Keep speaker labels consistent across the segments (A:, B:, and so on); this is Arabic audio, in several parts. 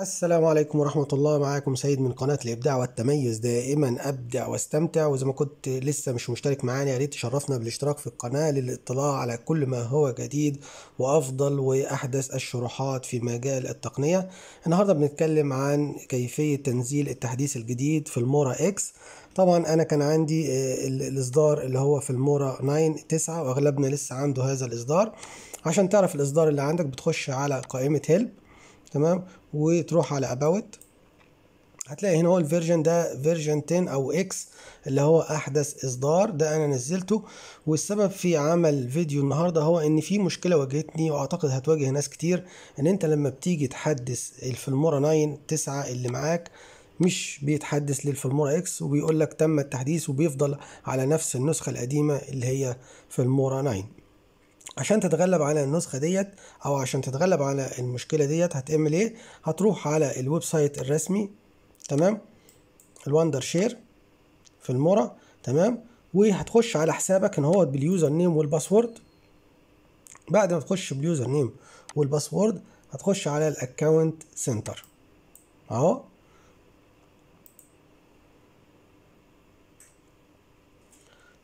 A: السلام عليكم ورحمة الله معاكم سيد من قناة الإبداع والتميز دائما أبدع واستمتع وإذا ما كنت لسه مش مشترك معانا يا ريت تشرفنا بالاشتراك في القناة للاطلاع على كل ما هو جديد وأفضل وأحدث الشروحات في مجال التقنية النهاردة بنتكلم عن كيفية تنزيل التحديث الجديد في المورا إكس طبعا انا كان عندي آه، الاصدار اللي هو في المورا 9 9 واغلبنا لسه عنده هذا الاصدار عشان تعرف الاصدار اللي عندك بتخش على قائمه هيلب تمام وتروح على اباوت هتلاقي هنا هو الفيرجن ده فيرجن 10 او اكس اللي هو احدث اصدار ده انا نزلته والسبب في عمل فيديو النهارده هو ان في مشكله واجهتني واعتقد هتواجه ناس كتير ان انت لما بتيجي تحدث الفلمورا 9 9 اللي معاك مش بيتحدث للفلمورا اكس وبيقول لك تم التحديث وبيفضل على نفس النسخه القديمه اللي هي فلمورا 9 عشان تتغلب على النسخة ديت أو عشان تتغلب على المشكلة ديت هتعمل إيه؟ هتروح على الويب سايت الرسمي تمام؟ الوندر شير في المورا تمام؟ وهتخش على حسابك إن هو باليوزر نيم والباسورد بعد ما تخش باليوزر نيم والباسورد هتخش على الأكونت سنتر أهو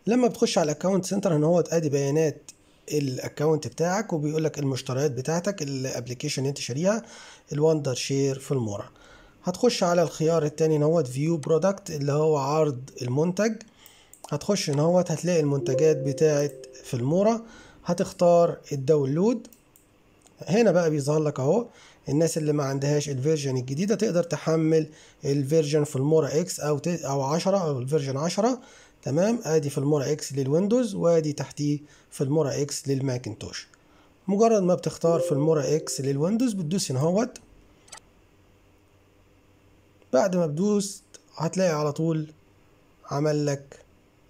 A: لما بتخش على الاكونت سنتر هنا هو ادي بيانات الاكونت بتاعك وبيقول لك المشتريات بتاعتك الابلكيشن اللي انت شاريها الوندر شير في المورا هتخش على الخيار التاني نوت فيو برودكت اللي هو عرض المنتج هتخش هو هتلاقي المنتجات بتاعت في المورا هتختار الداونلود هنا بقى بيظهر لك اهو الناس اللي ما عندهاش الفيرجن الجديده تقدر تحمل الفيرجن في المورا اكس او او 10 او الفيرجن 10 تمام ادي في المورا اكس للويندوز وادي تحتيه في المورا اكس للماكنتوش مجرد ما بتختار في المورا اكس للويندوز بتدوس هنا هوت بعد ما بدوس هتلاقي على طول عمل لك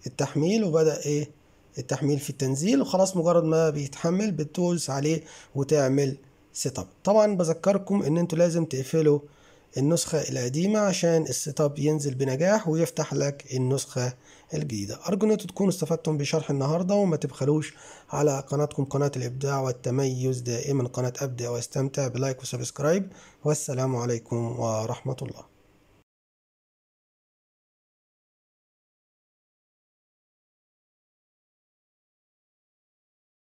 A: التحميل وبدأ ايه التحميل في التنزيل وخلاص مجرد ما بيتحمل بتدوس عليه وتعمل سيت اب طبعا بذكركم ان انتوا لازم تقفلوا النسخة القديمة عشان السيت اب ينزل بنجاح ويفتح لك النسخة الجديدة أرجو أن تكونوا استفدتم بشرح النهاردة وما تبخلوش على قناتكم قناة الإبداع والتميز دائما قناة ابدأ واستمتع بلايك وسبسكرايب والسلام عليكم ورحمة الله